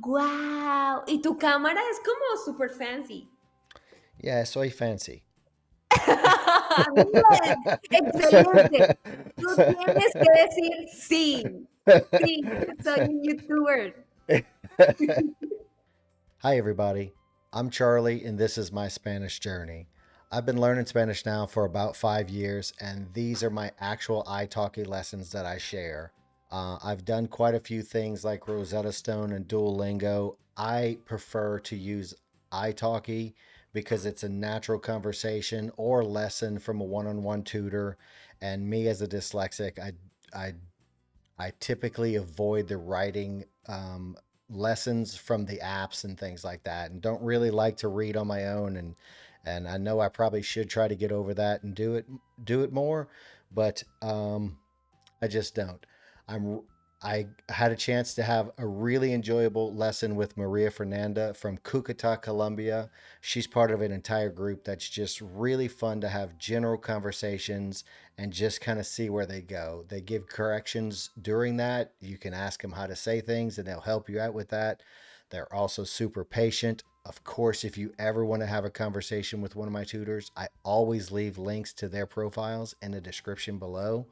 ¡Wow! Y tu cámara es como super fancy. Yeah, soy fancy. excelente. Tú tienes que decir sí. Sí, soy un YouTuber. Hi, everybody. I'm Charlie, and this is my Spanish journey. I've been learning Spanish now for about five years, and these are my actual italki lessons that I share. Uh, I've done quite a few things like Rosetta Stone and Duolingo. I prefer to use italki because it's a natural conversation or lesson from a one-on-one tutor and me as a dyslexic i i i typically avoid the writing um, lessons from the apps and things like that and don't really like to read on my own and and i know i probably should try to get over that and do it do it more but um, i just don't I'm I had a chance to have a really enjoyable lesson with Maria Fernanda from Cucuta, Colombia. She's part of an entire group that's just really fun to have general conversations and just kind of see where they go. They give corrections during that. You can ask them how to say things and they'll help you out with that. They're also super patient. Of course, if you ever want to have a conversation with one of my tutors, I always leave links to their profiles in the description below.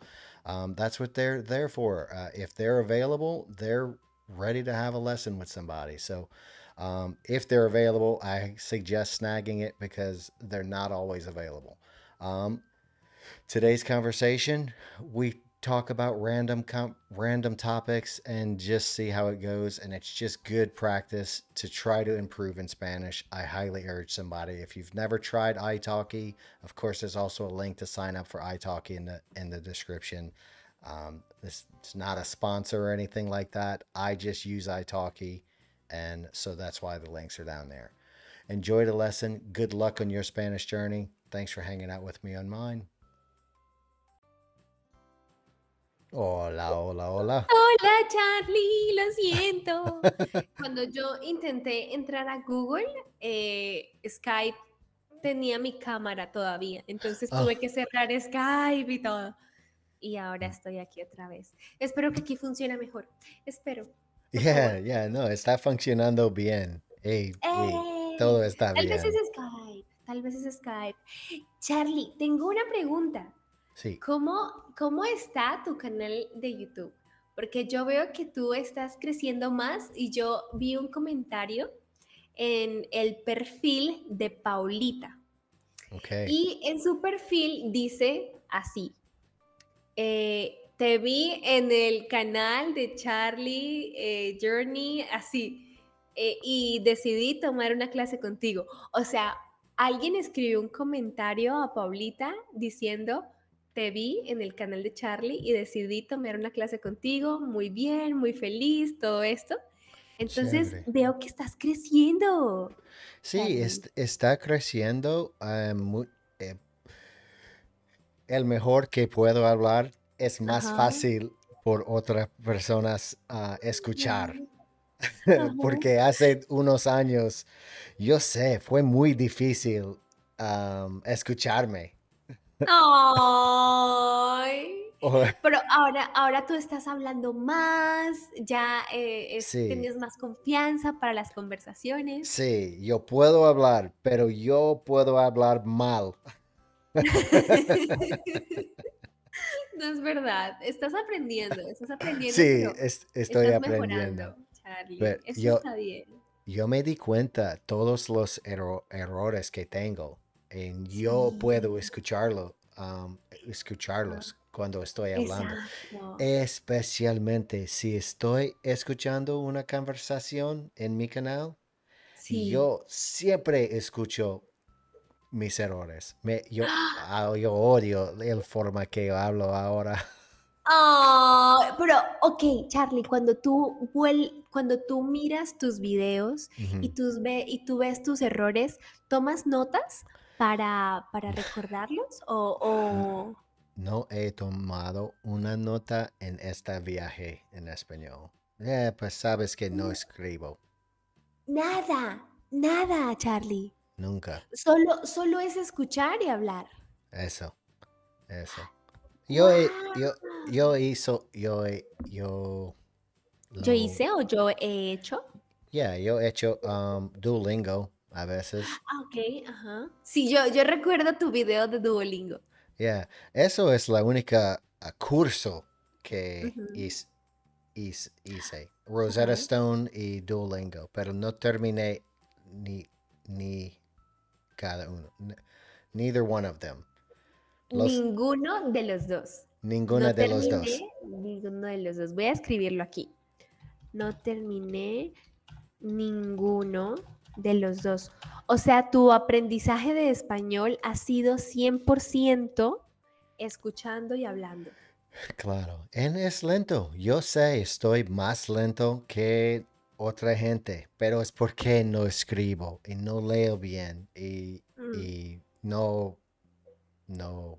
Um, that's what they're there for. Uh, if they're available, they're ready to have a lesson with somebody. So um, if they're available, I suggest snagging it because they're not always available. Um, today's conversation, we talk about random comp- random topics and just see how it goes and it's just good practice to try to improve in Spanish. I highly urge somebody if you've never tried italki, of course there's also a link to sign up for italki in the in the description. Um, this it's not a sponsor or anything like that. I just use italki and so that's why the links are down there. Enjoy the lesson. Good luck on your Spanish journey. Thanks for hanging out with me on mine. Hola, hola, hola. Hola, Charlie, lo siento. Cuando yo intenté entrar a Google, eh, Skype tenía mi cámara todavía, entonces ah. tuve que cerrar Skype y todo. Y ahora mm. estoy aquí otra vez. Espero que aquí funcione mejor. Espero. ya ya, no, está funcionando bien. todo eh, está bien. Tal vez Skype, tal vez es Skype. Charlie, tengo una pregunta. ¿Cómo, está tu canal de YouTube? Porque yo veo que tú estás creciendo más y yo vi un comentario en el perfil de Paulita. Y en su perfil dice así, eh, te vi en el canal de Charlie eh, Journey, así, eh, y decidí tomar una clase contigo. O sea, alguien escribió un comentario a Paulita diciendo, te vi en el canal de Charlie y decidí tomar una clase contigo, muy bien, muy feliz, todo esto. Entonces veo que estás creciendo. Sí, está creciendo. Eh, eh, el mejor que puedo hablar es más fácil por otras personas ah, escuchar. Porque hace unos años, yo sé, fue muy difícil escucharme Pero ahora, ahora tú estás hablando más, ya eh, tienes más confianza para las conversaciones. Sí, yo puedo hablar, pero yo puedo hablar mal. no es verdad, estás aprendiendo, estás aprendiendo. Sí, estoy aprendiendo. yo, me di cuenta todos los errores que tengo en yo puedo escucharlo, escucharlos cuando estoy hablando. Especialmente si estoy escuchando una conversación en mi canal, yo siempre escucho mis errores. Me, yo, ¡Ah! Ah, odio el forma que yo hablo ahora. pero, ok, Charlie, cuando tú, cuando tú miras tus videos y, tus ve, y tú ves tus errores, ¿tomas notas para, para recordarlos o, No he tomado una nota en este viaje en español. Eh, pues sabes que no mm. escribo. Nada, nada, Charlie. Nunca. Solo, solo es escuchar y hablar. Eso, eso. Yo, yo, yo hizo, yo, yo. ¿Yo hice o yo he hecho? Ya, yo he hecho um, Duolingo a veces. Ah, ok, ajá. Sí, yo, yo recuerdo tu video de Duolingo. Yeah, eso es la única ah, curso que hice, Rosetta Stone y Duolingo, pero no terminé ni, ni cada uno. neither one of them. ninguno de los dos. Ninguna de los dos. Ninguno de los dos. Voy a escribirlo aquí. No terminé ninguno de los dos. O sea, tu aprendizaje de español ha sido 100% escuchando y hablando. Claro, en es lento. Yo sé, estoy más lento que otra gente, pero es porque no escribo y no leo bien y, mm. no, no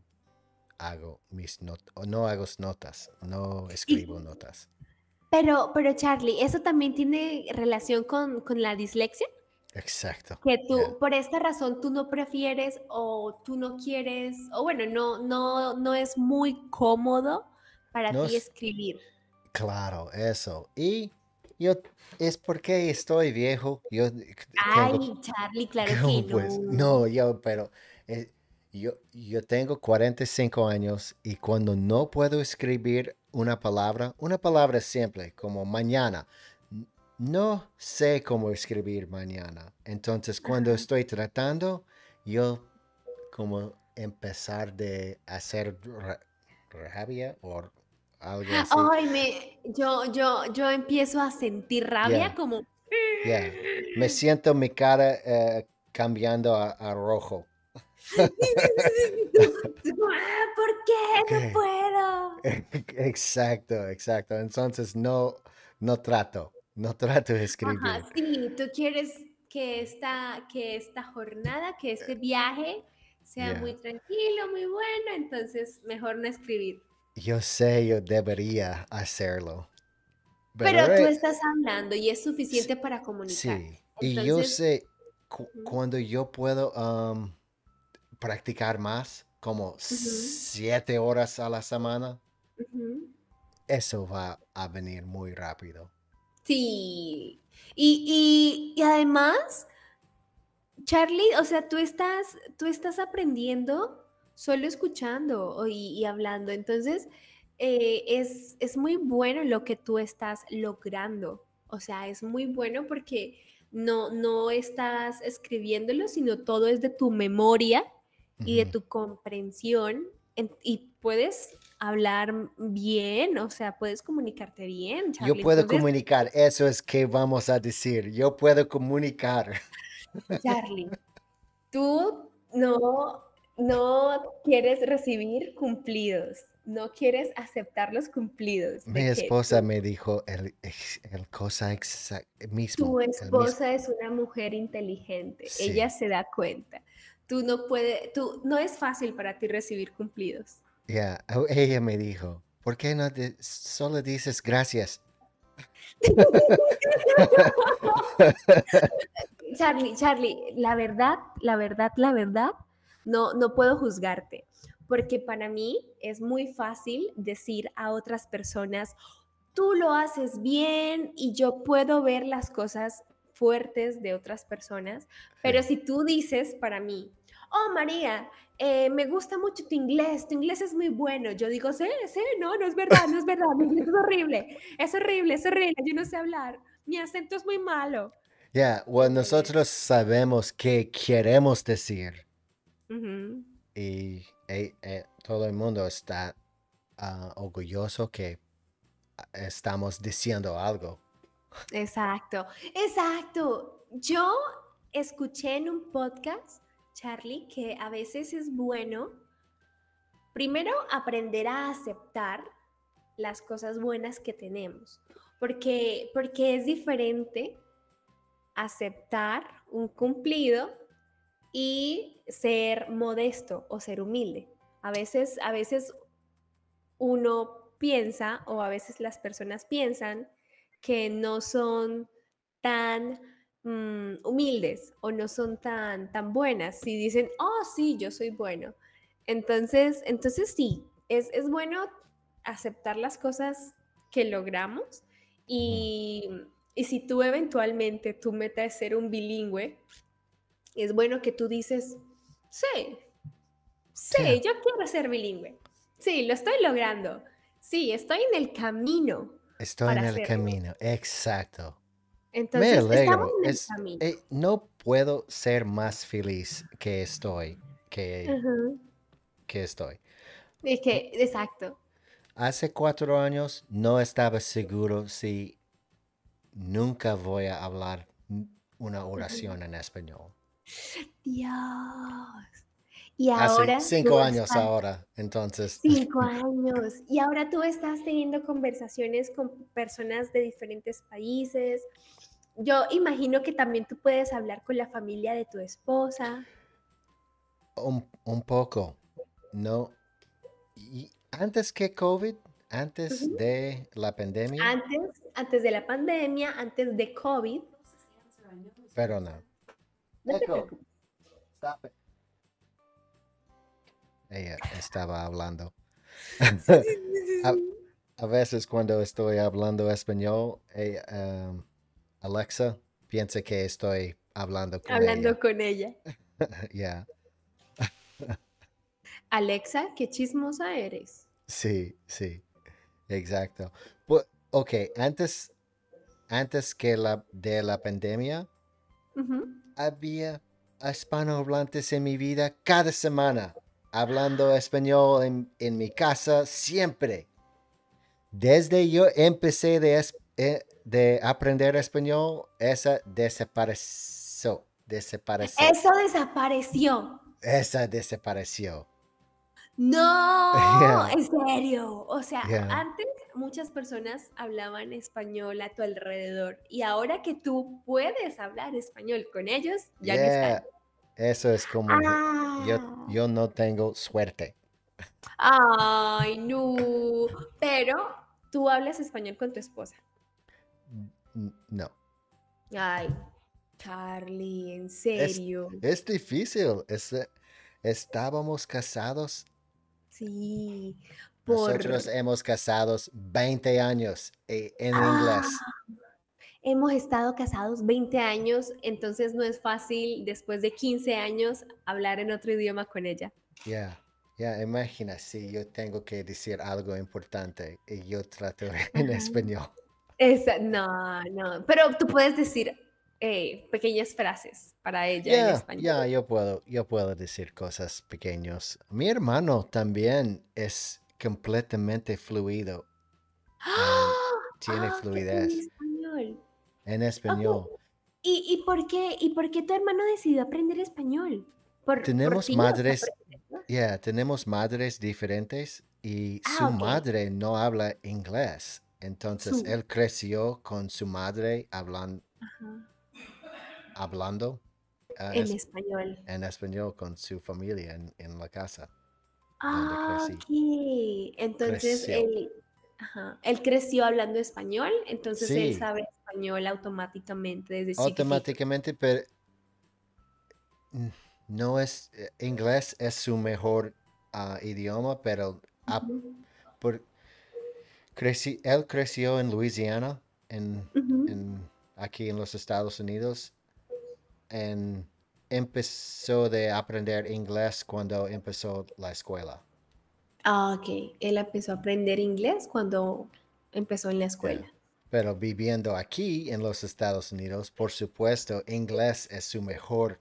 hago mis notas, no hago notas, no escribo notas. Pero, pero Charlie, ¿eso también tiene relación con la dislexia? Exacto. Que tú, por esta razón, tú no prefieres o tú no quieres, o bueno, no, no, no es muy cómodo para ti escribir. Claro, eso. Y yo es porque estoy viejo. Yo Ay, Charlie, claro pues? no. no, yo, pero eh, yo, yo tengo 45 años y cuando no puedo escribir una palabra, una palabra simple, como mañana, no sé cómo escribir mañana. Entonces, cuando estoy tratando, yo como empezar de hacer rabia o algo así. Ay, me, yo, yo, yo empiezo a sentir rabia como... Me siento mi cara eh, cambiando a, rojo. ¿Por qué? No puedo. Exacto, exacto. Entonces no, no trato. No trato de escribir. sí, tú quieres que esta, que esta jornada, que este eh, viaje sea muy tranquilo, muy bueno, entonces mejor no escribir. Yo sé, yo debería hacerlo. Pero, tú eh estás hablando y es suficiente para comunicar. Sí, y yo sé cuando yo puedo practicar más, como siete horas a la semana, eso va a venir muy rápido. Sí. Y, además, Charlie, o sea, tú estás, tú estás aprendiendo solo escuchando y, y hablando. Entonces, eh, es, es, muy bueno lo que tú estás logrando. O sea, es muy bueno porque no, no estás escribiéndolo, sino todo es de tu memoria y de tu comprensión puedes hablar bien, o sea, puedes comunicarte bien. Yo puedo comunicar, eso es que vamos a decir, yo puedo comunicar. Charlie, tú no, no quieres recibir cumplidos, no quieres aceptar los cumplidos. Mi esposa me dijo el, el cosa exacta. Tu esposa es una mujer inteligente, ella se da cuenta. Tú no puedes, tú no es fácil para ti recibir cumplidos. Yeah. Ella me dijo, ¿por qué no solo dices gracias? Charlie, Charlie, la verdad, la verdad, la verdad, no, no puedo juzgarte, porque para mí es muy fácil decir a otras personas, tú lo haces bien y yo puedo ver las cosas fuertes de otras personas, pero si tú dices para mí, oh María, eh, me gusta mucho tu inglés, tu inglés es muy bueno. Yo digo, sí, sí, no, no es verdad, no es verdad, mi inglés es horrible, es horrible, es horrible, yo no sé hablar, mi acento es muy malo. Ya, yeah, nosotros sabemos qué queremos decir. Y eh, eh, todo el mundo está ah, orgulloso que ah, estamos diciendo algo. Exacto, exacto. Yo escuché en un podcast Charlie, que a veces es bueno, primero, aprender a aceptar las cosas buenas que tenemos, porque, porque es diferente aceptar un cumplido y ser modesto o ser humilde. A veces, a veces uno piensa o a veces las personas piensan que no son tan Mm, humildes o no son tan, tan buenas. Si dicen, oh, sí, yo soy bueno. Entonces, entonces sí, es, bueno aceptar las cosas que logramos y, si tú eventualmente tu meta es ser un bilingüe, es bueno que tú dices, sí, sí, yo quiero ser bilingüe. Sí, lo estoy logrando. Sí, estoy en el camino. Estoy en el camino, exacto. Entonces, me alegro. Eh, no puedo ser más feliz que estoy, que, estoy. Es que, exacto. Hace cuatro años no estaba seguro si nunca voy a hablar una oración en español. Dios. Y ah, ahora... Hace cinco años ahora, entonces. Cinco años. Y ahora tú estás teniendo conversaciones con personas de diferentes países. Yo imagino que también tú puedes hablar con la familia de tu esposa. Un, poco, ¿no? Y antes que COVID, antes de la pandemia. Antes, antes de la pandemia, antes de COVID. Pero no. no ella estaba hablando. a, veces cuando estoy hablando español, eh, em, Alexa piensa que estoy hablando con hablando ella. con ella. Alexa, qué chismosa eres. Sí, sí, exacto. ok, antes, antes que la, de la pandemia, había hispanohablantes en mi vida cada semana hablando español en, mi casa siempre. Desde yo empecé de, eh, de aprender español, esa desapareció. desapareció. Eso desapareció. Esa desapareció. No, en serio. O sea, antes muchas personas hablaban español a tu alrededor y ahora que tú puedes hablar español con ellos, ya no eso es como ah. yo, no tengo suerte. Ay, no. Pero tú hablas español con tu esposa. No. Ay, Carly, en serio. Es, difícil. Eh, estábamos casados. Sí. Nosotros hemos casados 20 años eh, en inglés. Ah hemos estado casados 20 años, entonces no es fácil después de 15 años hablar en otro idioma con ella. Ya, yeah, ya, yeah. imagina si yo tengo que decir algo importante y yo trato en español. no, no, pero tú puedes decir eh, pequeñas frases para ella en español. Ya, yo puedo, yo puedo decir cosas pequeñas. Mi hermano también es completamente fluido. Ah, tiene ah, fluidez en español. ¿y, ¿Y, por qué, ¿Y por qué tu hermano decidió aprender español? tenemos madres, tenemos madres diferentes y ah, su madre no habla inglés. Entonces él creció con su madre hablando hablando ah, en español. En español con su familia en, la casa. Ah, Entonces él, él creció hablando español, entonces él sabe español automáticamente Automáticamente, pero mm, no es eh, inglés es su mejor ah, idioma, pero por, él creció en Luisiana, en, aquí en los Estados Unidos. En, empezó de aprender inglés cuando empezó la escuela. Ah, ok. Él empezó a aprender inglés cuando empezó en la escuela. Pero viviendo aquí en los Estados Unidos, por supuesto, inglés es su mejor,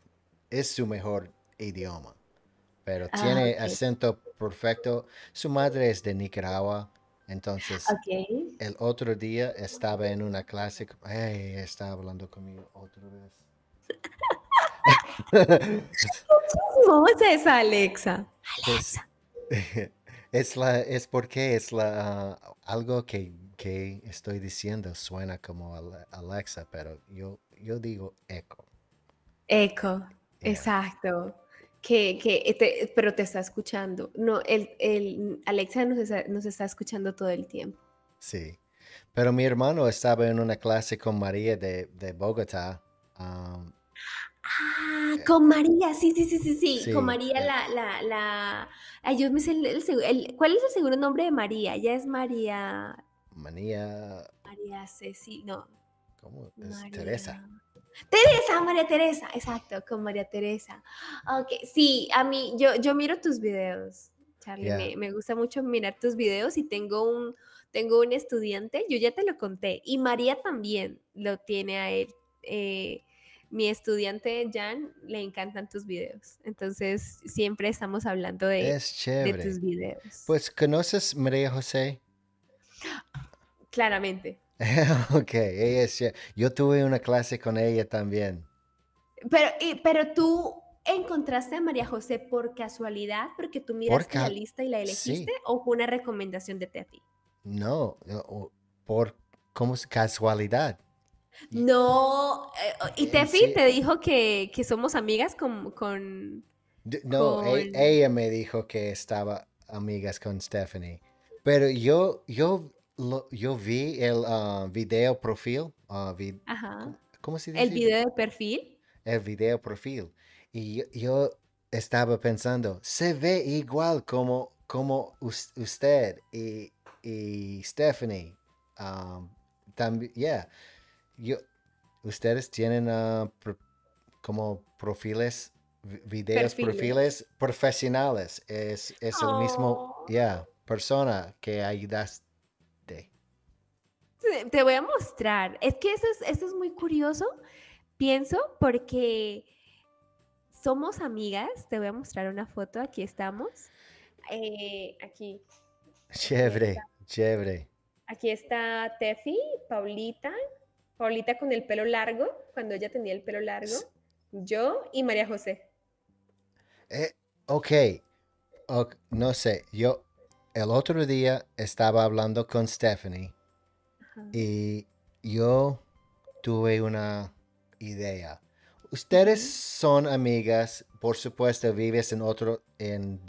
es su mejor idioma. Pero ah, tiene acento perfecto. Su madre es de Nicaragua. Entonces, el otro día estaba en una clase. estaba hablando conmigo otra vez. ¿Cómo es Alexa? Alexa. Es, la, es porque es la, ah, algo que que estoy diciendo suena como Alexa, pero yo, yo digo eco. Eco, exacto. Que, que pero te está escuchando. No, el, el Alexa nos está, nos está escuchando todo el tiempo. Sí. Pero mi hermano estaba en una clase con María de, de Bogotá. ah, eh, con María, sí, sí, sí, sí, sí. con María eh. la, la, la... el, ¿Cuál es el seguro nombre de María? Ya es María... María, María Ceci, no. ¿Cómo? Es Teresa. Teresa, María Teresa, exacto, con María Teresa. Ok, sí, a mí, yo, yo miro tus videos, Charlie, me, gusta mucho mirar tus videos y tengo un, tengo un estudiante, yo ya te lo conté, y María también lo tiene a él. Eh, mi estudiante Jan le encantan tus videos, entonces siempre estamos hablando de, de tus videos. Pues conoces María José claramente. ok, ella es, yo tuve una clase con ella también. Pero, pero tú encontraste a María José por casualidad, porque tú miraste la lista y la elegiste, o fue una recomendación de Tefi? No, por ¿cómo es casualidad. No, eh, y eh, Tefi te dijo que, somos amigas con... no, e, ella me dijo que estaba amigas con Stephanie, pero yo, yo yo vi el ah, video perfil. Ah, ¿Cómo se dice? El video perfil. El video perfil. Y yo, estaba pensando, se ve igual como, como usted y, Stephanie. también, yeah. ustedes tienen ah, como perfiles videos, perfiles, profesionales. Es, es el mismo, ya persona que ayudaste te, voy a mostrar. Es que eso es, muy curioso, pienso, porque somos amigas. Te voy a mostrar una foto. Aquí estamos. Eh, aquí. Chévere, chévere. Aquí está Teffi, Paulita, Paulita con el pelo largo, cuando ella tenía el pelo largo, yo y María José. Eh, ok, no sé, yo el otro día estaba hablando con Stephanie y yo tuve una idea. Ustedes son amigas, por supuesto, vives en otro, en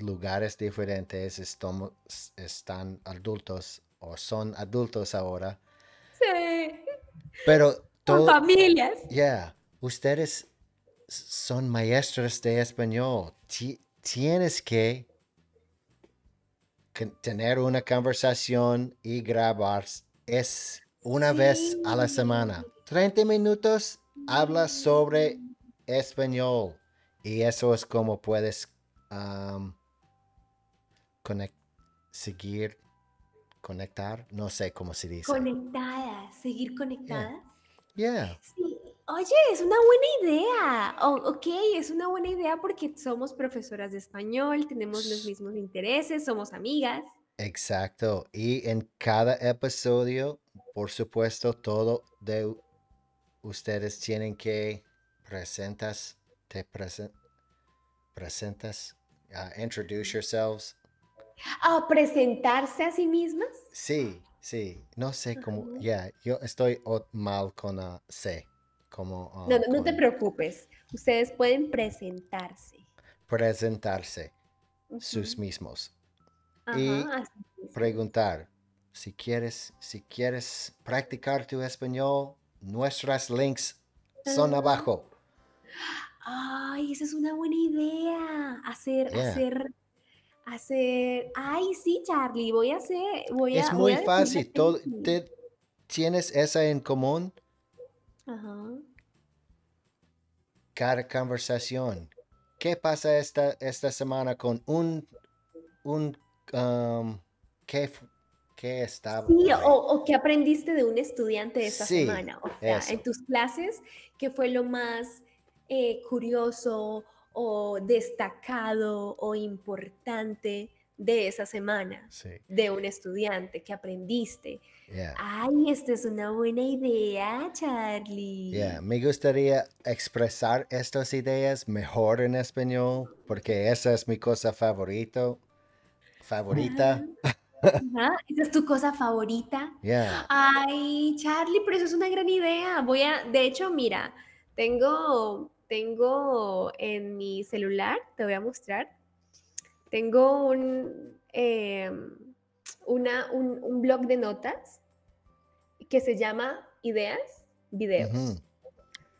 lugares diferentes, estamos, están adultos o son adultos ahora. Sí. Pero todo, familias. Ya, ustedes son maestros de español. tienes que tener una conversación y grabar es una vez a la semana. 30 minutos habla sobre español y eso es como puedes seguir, conectar, no sé cómo se dice. Conectada, seguir conectada. Yeah. Sí. Oye, es una buena idea. Oh, ok, es una buena idea porque somos profesoras de español, tenemos los mismos intereses, somos amigas. Exacto. Y en cada episodio, por supuesto, todo de ustedes tienen que presentas, te presentas, ah, introduce yourselves. ¿A ah, presentarse a sí mismas? Sí, sí. No sé cómo, ya, yo estoy mal con a ah, C. Como, no, no, te preocupes. Ustedes pueden presentarse. Presentarse. Sus mismos y preguntar. Si quieres, si quieres practicar tu español, nuestras links son ah. abajo. Ay, esa es una buena idea. Hacer, hacer, hacer. Ay, sí, Charlie, voy a hacer. es muy fácil. Todo, ¿Tienes esa en común? Ajá. Cada conversación. ¿Qué pasa esta, esta semana con un, un ¿qué, qué estaba? Sí, o, qué aprendiste de un estudiante esta semana, o sea, en tus clases, ¿qué fue lo más eh, curioso o destacado o importante de esa semana de un estudiante que aprendiste. Ay, esta es una buena idea, Charlie. Ya Me gustaría expresar estas ideas mejor en español porque esa es mi cosa favorita favorita. Esa es tu cosa favorita. Ay, Charlie, pero eso es una gran idea. Voy a, de hecho, mira, tengo, tengo en mi celular, te voy a mostrar, tengo un, em, una, un, blog de notas que se llama Ideas, Videos.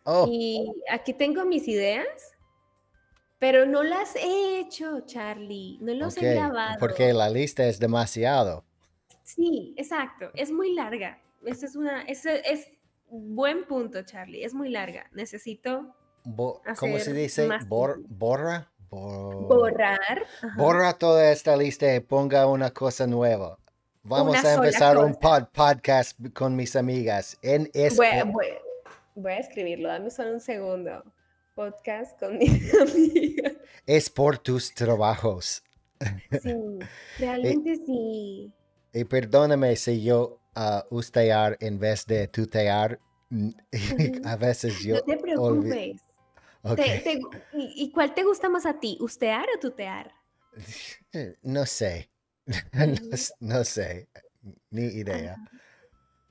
oh. Y aquí tengo mis ideas pero no las he hecho, Charlie. No los he grabado. Porque la lista es demasiado. Sí, exacto. Es muy larga. esto es una, es buen punto, Charlie. Es muy larga. Necesito. ¿Cómo se dice? borra. borrar. Borra toda esta lista y ponga una cosa nueva. Vamos a empezar un podcast con mis amigas en voy, a escribirlo. Dame solo un segundo podcast con mi amiga. Es por tus trabajos. Sí, realmente sí. Y perdóname si yo uh, ah, ustear en vez de tutear. a veces yo. No te preocupes. ¿Y cuál te gusta más a ti, ustear o tutear? No sé. Mm. no, sé. Ni idea.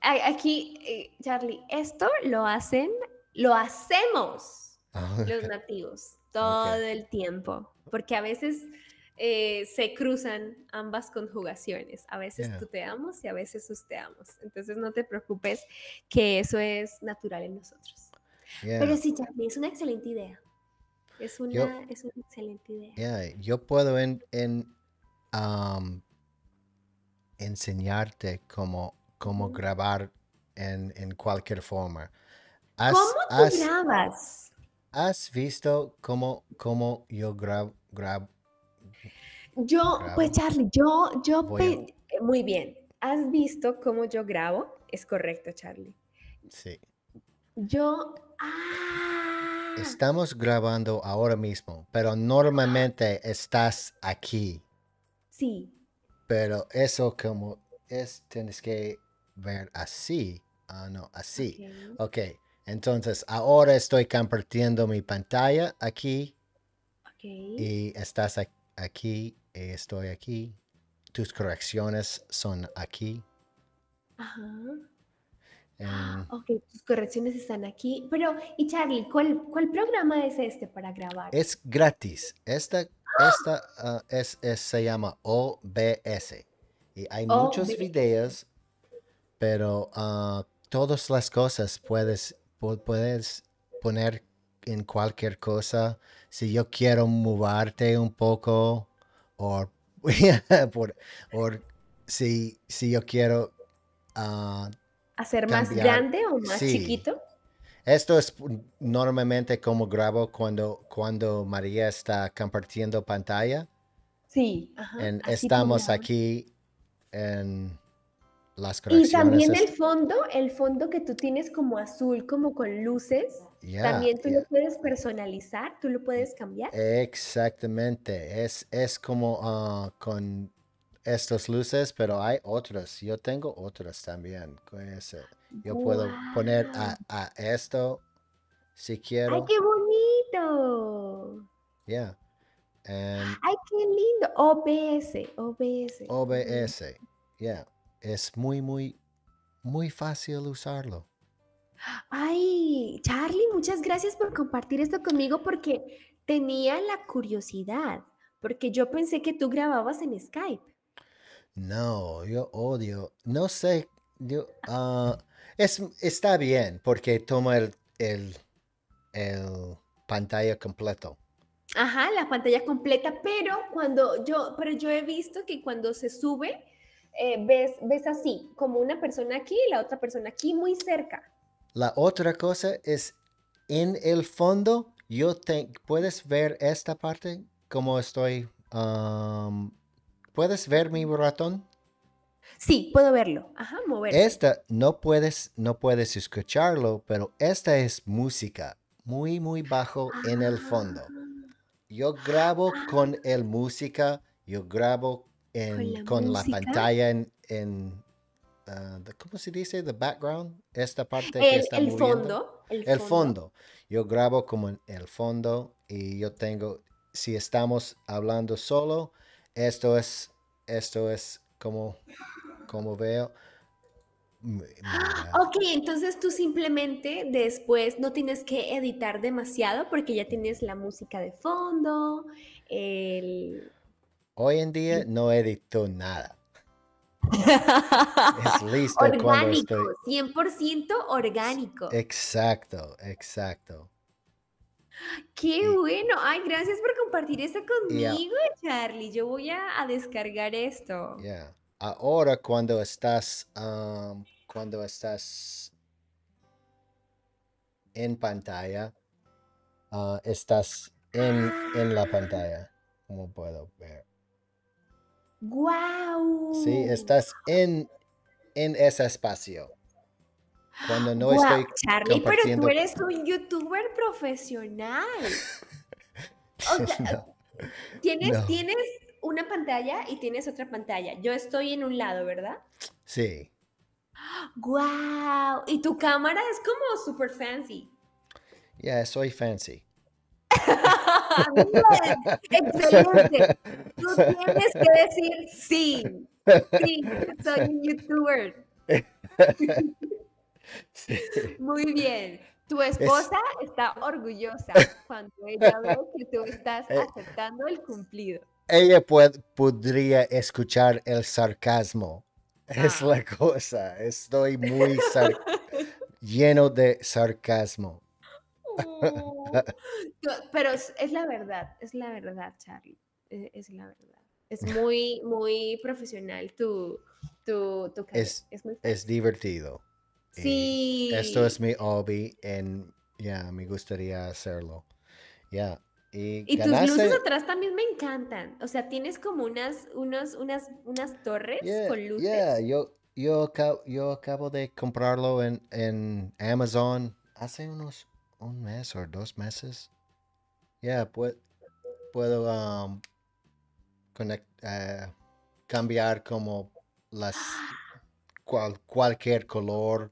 Aquí, eh, Charlie, esto lo hacen, lo hacemos Ah, los nativos, todo el tiempo, porque a veces eh, se cruzan ambas conjugaciones, a veces tuteamos y a veces susteamos, entonces no te preocupes que eso es natural en nosotros. Pero sí, es una excelente idea. Es una, es una excelente idea. yo puedo en, en, enseñarte cómo, cómo grabar en, en cualquier forma. ¿Cómo tú grabas? ¿Has visto cómo, cómo yo grabo? Grab, yo, pues Charlie, yo, yo, muy bien. ¿Has visto cómo yo grabo? Es correcto, Charlie. Sí. Yo, ah. Estamos grabando ahora mismo, pero normalmente estás aquí. Sí. Pero eso como es, tienes que ver así. Ah, no, así. Ok. okay. Entonces, ahora estoy compartiendo mi pantalla aquí. Okay. Y estás aquí, estoy aquí. Tus correcciones son aquí. Ajá. Em, ah, ok, tus correcciones están aquí. Pero, y Charlie, ¿cuál, programa es este para grabar? Es gratis. Esta, esta ah, es, se llama OBS. Y hay muchos videos, pero ah, todas las cosas puedes puedes poner en cualquier cosa. Si yo quiero moverte un poco, o, por, si, si yo quiero... Ah, ¿Hacer más grande o más chiquito? Esto es normalmente como grabo cuando, cuando María está compartiendo pantalla. Sí. estamos aquí en y también el fondo, el fondo que tú tienes como azul, como con luces, también tú lo puedes personalizar, tú lo puedes cambiar. Exactamente, es, es como ah, con estas luces, pero hay otras, yo tengo otras también. con Yo puedo poner a, esto si quiero. ¡Ay, qué bonito! ya em ¡Ay, qué lindo! OBS, OBS. OBS, yeah es muy, muy, muy fácil usarlo. Ay, Charlie, muchas gracias por compartir esto conmigo porque tenía la curiosidad, porque yo pensé que tú grababas en Skype. No, yo odio, no sé, yo, ah, es, está bien porque toma el, pantalla completo. Ajá, la pantalla completa, pero cuando yo, pero yo he visto que cuando se sube, eh, ves, ves así, como una persona aquí y la otra persona aquí muy cerca. La otra cosa es, en el fondo, yo te, puedes ver esta parte, como estoy, um, puedes ver mi ratón. Sí, puedo verlo. Esta no puedes, no puedes escucharlo, pero esta es música muy, muy bajo en el fondo. Ah. Yo grabo ah. con el música, yo grabo con, la, pantalla en, en ah, ¿cómo se dice? The background, esta parte el, que el Fondo, el, fondo. Yo grabo como en el fondo y yo tengo, si estamos hablando solo, esto es, esto es como, como veo. Ok, entonces tú simplemente después no tienes que editar demasiado porque ya tienes la música de fondo, el, Hoy en día no edito nada. es listo orgánico, cuando estoy... 100% orgánico. Exacto, exacto. Qué bueno. Ay, gracias por compartir esto conmigo, Charlie. Yo voy a, descargar esto. Ya. Ahora cuando estás, um, cuando estás en pantalla, ah, estás en, en la ah. pantalla, como puedo ver. ¡Guau! Sí, estás en, en ese espacio. Cuando no estoy. Charlie, pero tú eres un youtuber profesional. tienes, tienes una pantalla y tienes otra pantalla. Yo estoy en un lado, ¿verdad? Sí. ¡Guau! Wow, y tu cámara es como super fancy. Ya, yeah, soy fancy. excelente. Tú tienes que decir sí. Sí, soy youtuber. Muy bien. Tu esposa está orgullosa cuando ella ve que tú estás eh, aceptando el cumplido. Ella puede, podría escuchar el sarcasmo. Es ah. la cosa. Estoy muy lleno de sarcasmo. Pero es, la verdad, es la verdad, Charlie, e, es, la verdad. Es muy, muy profesional tu, tu, es, divertido. Sí. esto es mi hobby en, ya, me gustaría hacerlo. Ya. Y, tus luces atrás también me encantan. O sea, tienes como unas, unos, unas, unas torres con luces. Yo, yo, acabo, yo acabo de comprarlo en Amazon hace unos un mes o dos meses. Ya, yeah, puedo um, eh, cambiar como las cual, cualquier color.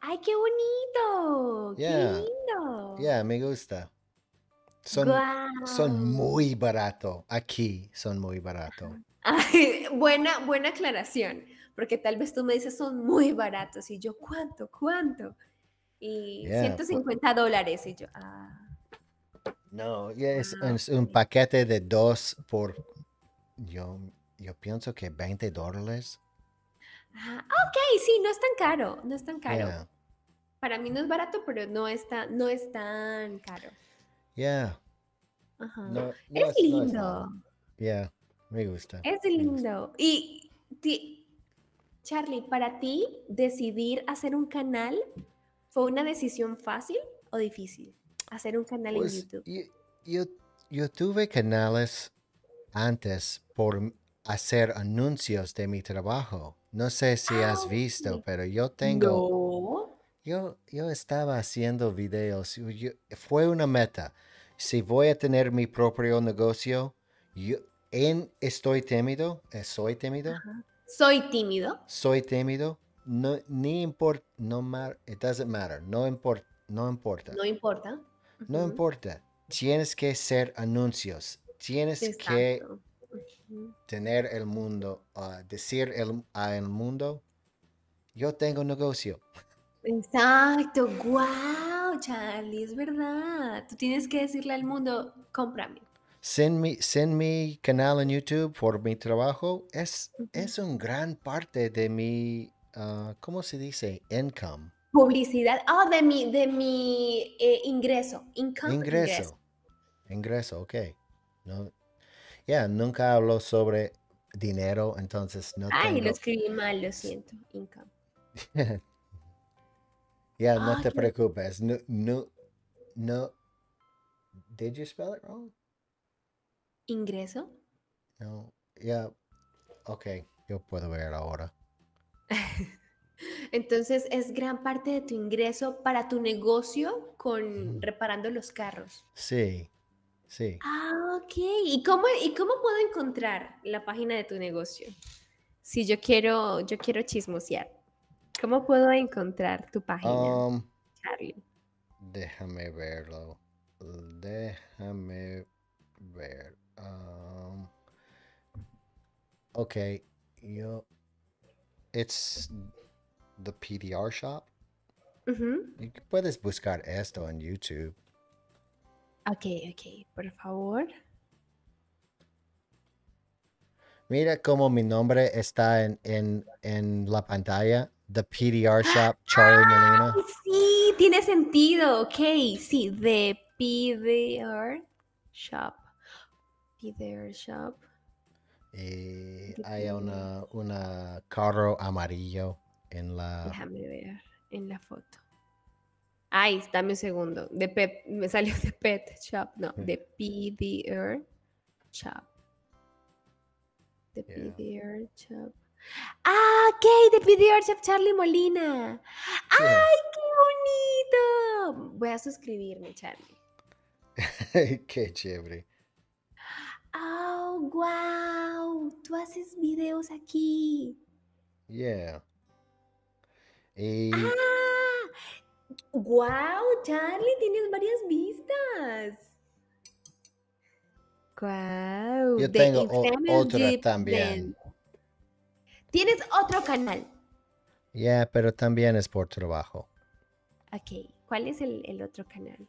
¡Ay, qué bonito! ¡Qué lindo! me gusta. Son, son muy barato. Aquí son muy barato. buena, buena aclaración, porque tal vez tú me dices son muy baratos y yo, ¿cuánto? ¿Cuánto? Y 150 pues dólares. Y yo, ah. No, es, ah, un paquete de dos por. Yo, yo pienso que 20 dólares. Ah, ok, sí, no es tan caro, no es tan caro. Para mí no es barato, pero no está, no es tan caro. Yeah. es, lindo. me gusta. Es lindo. Y Charlie, para ti decidir hacer un canal ¿Fue una decisión fácil o difícil hacer un canal en pues, YouTube? Yo, tuve canales antes por hacer anuncios de mi trabajo. No sé si ah, has visto, pero yo tengo... Yo, yo estaba haciendo videos. fue una meta. Si voy a tener mi propio negocio, en estoy tímido, eh, soy tímido. Soy tímido. Soy tímido no, ni import, no mar, it doesn't matter, no, no importa. No importa. No importa. Tienes que ser anuncios. Tienes que tener el mundo, ah, decir al mundo, yo tengo un negocio. Exacto, wow, Charlie, es verdad. Tú tienes que decirle al mundo, cómprame. send mi, canal en YouTube por mi trabajo es, es una gran parte de mi Ah, ¿cómo se dice? Income. Publicidad, Ah, de mi, de mi eh, ingreso. Income, e ingreso. ingreso. ok. No, ya, nunca hablo sobre dinero, entonces no Ay, lo escribí mal, lo siento. Income. ya, no ah, te preocupes. No, no, no. Did you spell it wrong? Ingreso. No, ya. Yeah. Ok, yo puedo ver ahora. Entonces es gran parte de tu ingreso para tu negocio con reparando los carros. Sí, sí. Ah, ok. ¿Y cómo, ¿Y cómo puedo encontrar la página de tu negocio? Si yo quiero, yo quiero chismosear. ¿Cómo puedo encontrar tu página, um, Déjame verlo. Déjame ver. Um, ok, yo it's the PDR shop. Hmm. You can puedes buscar esto on YouTube. Ok, ok, por favor. Mira cómo mi nombre está en, en, en la pantalla. The PDR Shop, Charlie ah, Molina. Sí, tiene sentido. Ok, sí, The PDR Shop. PDR Shop. Eh, hay una, una, carro amarillo en la... Déjame ver en la foto. Ay, dame un segundo. De me salió de Pet Shop, no, de PDR Shop. De PDR Shop. Ah, ok, de PDR Shop Charlie Molina. ¡Ay, qué bonito! Voy a suscribirme, Charlie. qué chévere. Wow, oh, wow! Tú haces videos aquí. Yeah. ¡Wow, ah, Charlie! Tienes varias vistas. Wow. Yo tengo otra también. Tienes otro canal. yeah, pero también es por trabajo. Ok. ¿Cuál es el otro canal?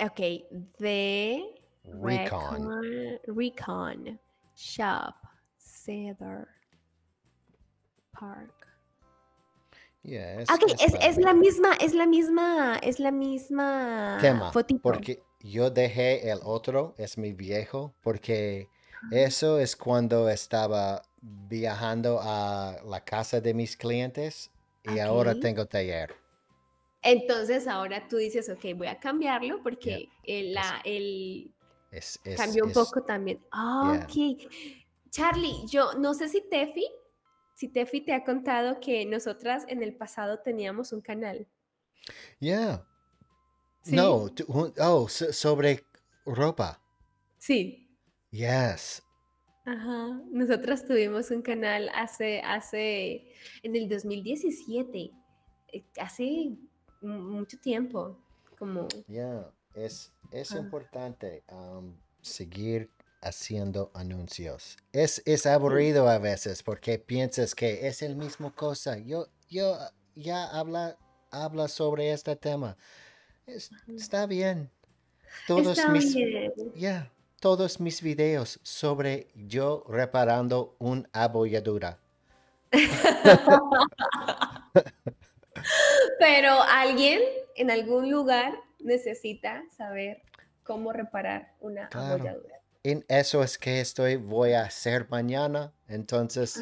Ok, The Recon. Recon, Shop, Cedar Park. Ah, ok, es, la misma, es la misma, es la misma tema. Fotito. Porque yo dejé el otro, es mi viejo, porque ah. eso es cuando estaba viajando a la casa de mis clientes y ahora tengo taller. Entonces ahora tú dices, ok, voy a cambiarlo porque eh, la, cambió un poco también. Ah, ok. Charlie, yo no sé si Tefi, si Tefi te ha contado que nosotras en el pasado teníamos un canal. Yeah. No, oh, sobre ropa. Sí. Yes. Ajá, nosotras tuvimos un canal hace, hace, en el 2017, eh, hace mucho tiempo. Como... Ya, es, importante um, seguir haciendo anuncios. Es, es aburrido a veces porque piensas que es el mismo cosa. Yo, yo uh, ya habla, habla sobre este tema. está bien. Todos mis, ya, todos mis videos sobre yo reparando una abolladura. Pero alguien en algún lugar necesita saber cómo reparar una claro. abolladura. En eso es que estoy, voy a hacer mañana. Entonces,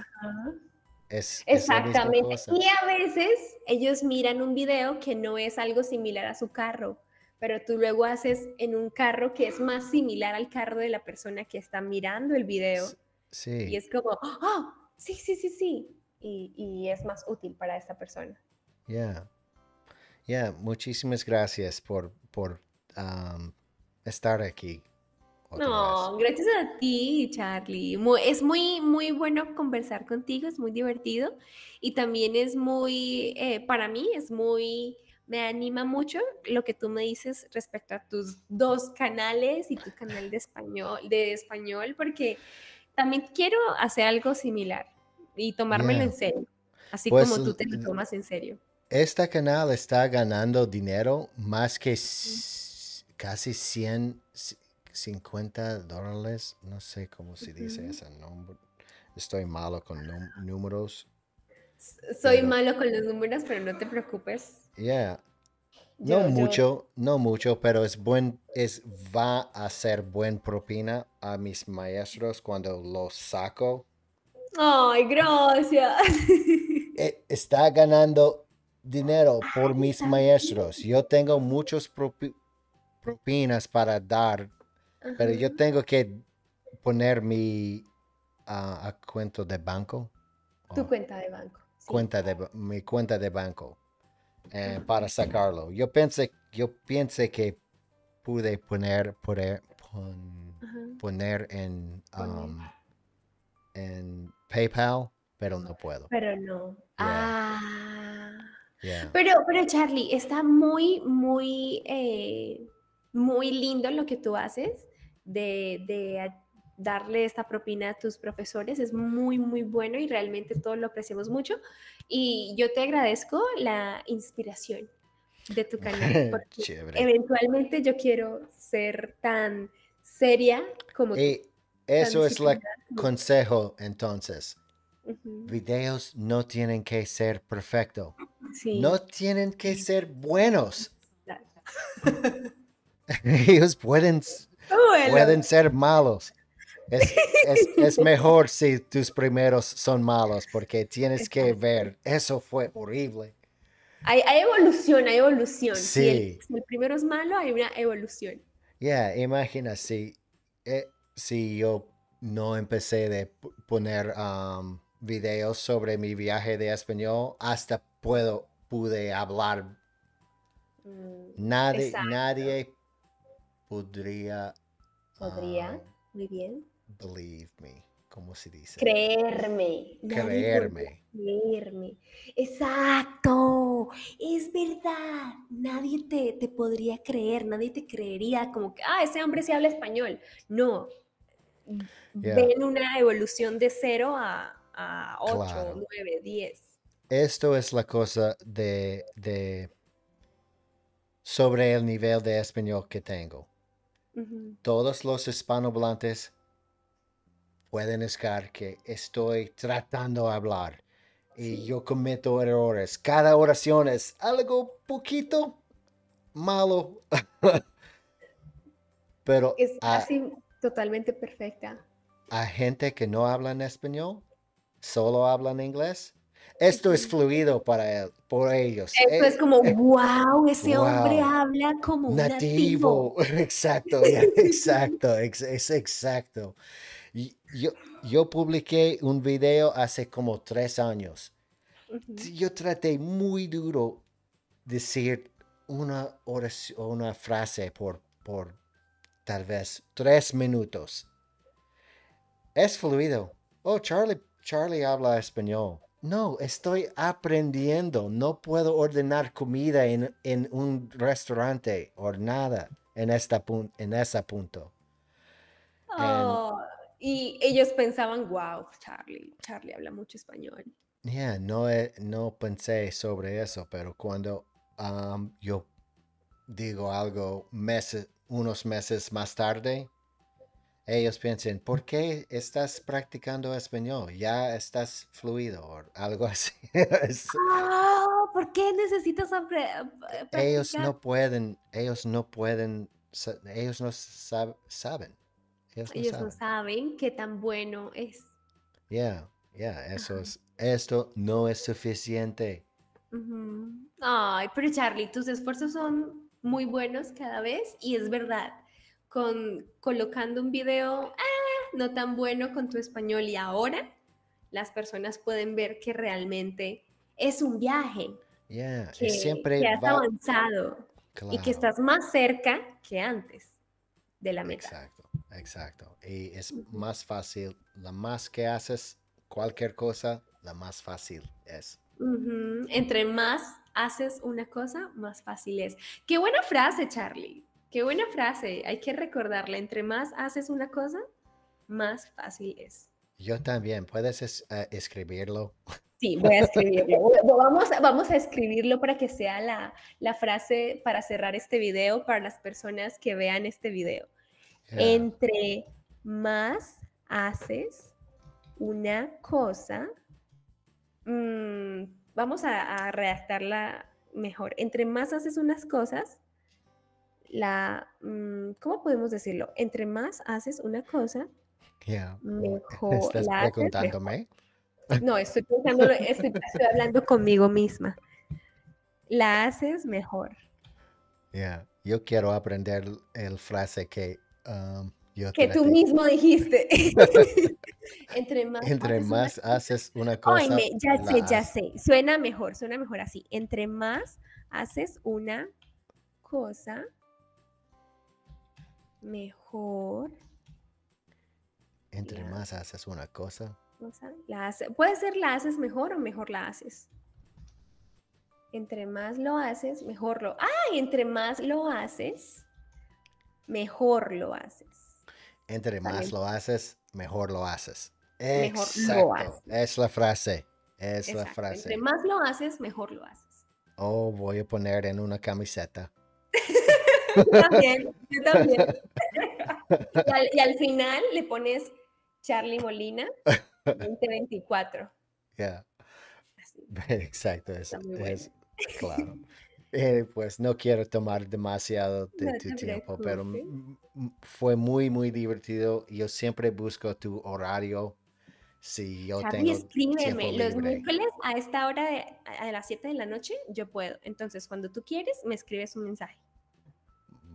Es, Exactamente. y a veces ellos miran un video que no es algo similar a su carro, pero tú luego haces en un carro que es más similar al carro de la persona que está mirando el video. Sí. Y es como, oh, sí, sí, sí, sí. Y, y es más útil para esta persona. Yeah muchísimas gracias por, por um, estar aquí. No, gracias a ti, Charlie. Es muy, muy bueno conversar contigo, es muy divertido y también es muy, eh, para mí es muy, me anima mucho lo que tú me dices respecto a tus dos canales y tu canal de español, de español porque también quiero hacer algo similar y tomármelo en serio, así pues, como tú mm, te lo tomas en serio. Esta canal está ganando dinero más que casi 150 dólares. No sé cómo se dice ese nombre. Estoy malo con números. Soy malo con los números, pero no te preocupes. Yeah. no mucho, no mucho, pero es buen, es va a ser buen propina a mis maestros cuando los saco. Ay, gracias. Eh, está ganando dinero ah, por mis maestros. Yo tengo muchos propinas para dar, pero yo tengo que poner mi uh, ah, cuento de banco. Tu oh. cuenta de banco. Cuenta de, mi cuenta de banco eh, ah, para sacarlo. Yo pensé, yo pensé que pude poner, poner en, um, en PayPal, pero no puedo. Pero no. Ah. Pero, pero Charlie, está muy, muy, eh, muy lindo lo que tú haces de, de darle esta propina a tus profesores. Es muy, muy bueno y realmente todos lo apreciamos mucho. Y yo te agradezco la inspiración de tu canal. Porque eventualmente yo quiero ser tan seria como eh, tú. Eso es el consejo entonces videos no tienen que ser perfectos. No tienen que ser buenos. Ellos pueden, pueden ser malos. Es, mejor si tus primeros son malos porque tienes que ver, eso fue horrible. Hay, evolución, hay evolución. Si el, primero es malo, hay una evolución. Ya, imagina si, eh, si yo no empecé de poner um, videos sobre mi viaje de español, hasta puedo, pude hablar. Mm, nadie, nadie podría. Podría, ah, muy bien. Believe me, ¿cómo se dice? Creerme. Creerme. Creerme. Exacto, es verdad. Nadie te, podría creer, nadie te creería como que, ah, ese hombre sí habla español. No, ven una evolución de cero a, 8, 9, 10. Esto es la cosa de, de sobre el nivel de español que tengo. Todos los hispanohablantes pueden escar que estoy tratando de hablar y yo cometo errores. Cada oración es algo poquito malo. Pero es así totalmente perfecta. A gente que no habla en español, solo hablan inglés. Esto es fluido para por ellos. Esto eh, es como, wow, eh, ese hombre habla como nativo. Exacto, exacto, es exacto. Yo, yo publiqué un video hace como tres años. Yo traté muy duro decir una, oración, una frase por, por tal vez tres minutos. Es fluido. Oh, Charlie Charlie habla español. No, estoy aprendiendo. No puedo ordenar comida en, en un restaurante o nada en, esta en ese punto. Oh, y ellos pensaban, wow, Charlie, Charlie habla mucho español. Yeah, no, no pensé sobre eso, pero cuando um, yo digo algo meses, unos meses más tarde, ellos piensen, ¿por qué estás practicando español? Ya estás fluido o algo así. Ah, ¿Por qué necesitas eh, practicar? Ellos no pueden, ellos no pueden, ellos no saben. Ellos, no, saben. qué tan bueno es. Ya, yeah, ya, yeah, eso es. Esto no es suficiente. Ay, pero Charlie, tus esfuerzos son muy buenos cada vez y es verdad con colocando un video ah, no tan bueno con tu español y ahora las personas pueden ver que realmente es un viaje. que, siempre has avanzado y que estás más cerca que antes de la meta. Exacto, exacto. Y es más fácil, la más que haces cualquier cosa, la más fácil es. Entre más haces una cosa, más fácil es. Qué buena frase, Charlie. Qué buena frase, hay que recordarla. Entre más haces una cosa, más fácil es. Yo también, ¿puedes eh, escribirlo? Sí, voy a escribirlo. vamos, vamos a escribirlo para que sea la, frase para cerrar este video, para las personas que vean este video. Entre más haces una cosa, mm, vamos a redactarla mejor. Entre más haces unas cosas, la, mm, ¿cómo podemos decirlo? Entre más haces una cosa, mejor. ¿Estás preguntándome? No, estoy, pensando, estoy, hablando conmigo misma. La haces mejor. Yo quiero aprender el frase que um, que tú mismo dijiste. entre más, haces, una... cosa. ya sé, ya sé. Suena mejor, suena mejor así. Entre más haces una cosa, mejor. Entre más haces una cosa. puede ser la haces mejor o mejor la haces. Entre más lo haces, mejor lo. ¡Ah! Entre más lo haces, mejor lo haces. Entre más lo haces, mejor lo haces. Exacto. Es la frase. Es la frase. Entre más lo haces, mejor lo haces. Oh, voy a poner en una camiseta también, Y al, final le pones Charlie Molina 2024. Ya. Exacto, es, claro. Eh, pues no quiero tomar demasiado tiempo, pero fue muy, muy divertido. Yo siempre busco tu horario. Si yo tengo escríbeme. Los miércoles a esta hora a las 7 de la noche yo puedo. Entonces, cuando tú quieres, me escribes un mensaje.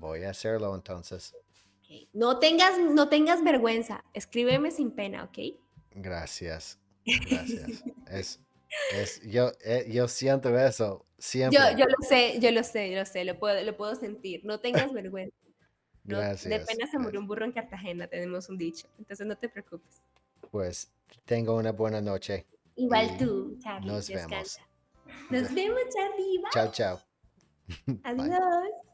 Voy a hacerlo entonces. No, tengas, no tengas vergüenza. Escríbeme sin pena, ¿ok? Gracias. Gracias. yo, eh, yo siento eso siempre. Yo, lo sé, yo lo sé, yo lo sé, lo puedo, lo puedo sentir. No tengas vergüenza. De pena se murió un burro en Cartagena, tenemos un dicho. Entonces no te preocupes. Pues tengo una buena noche. Igual tú, Charlie. Nos vemos. Nos vemos, Charlie. Chao, chao. Adiós.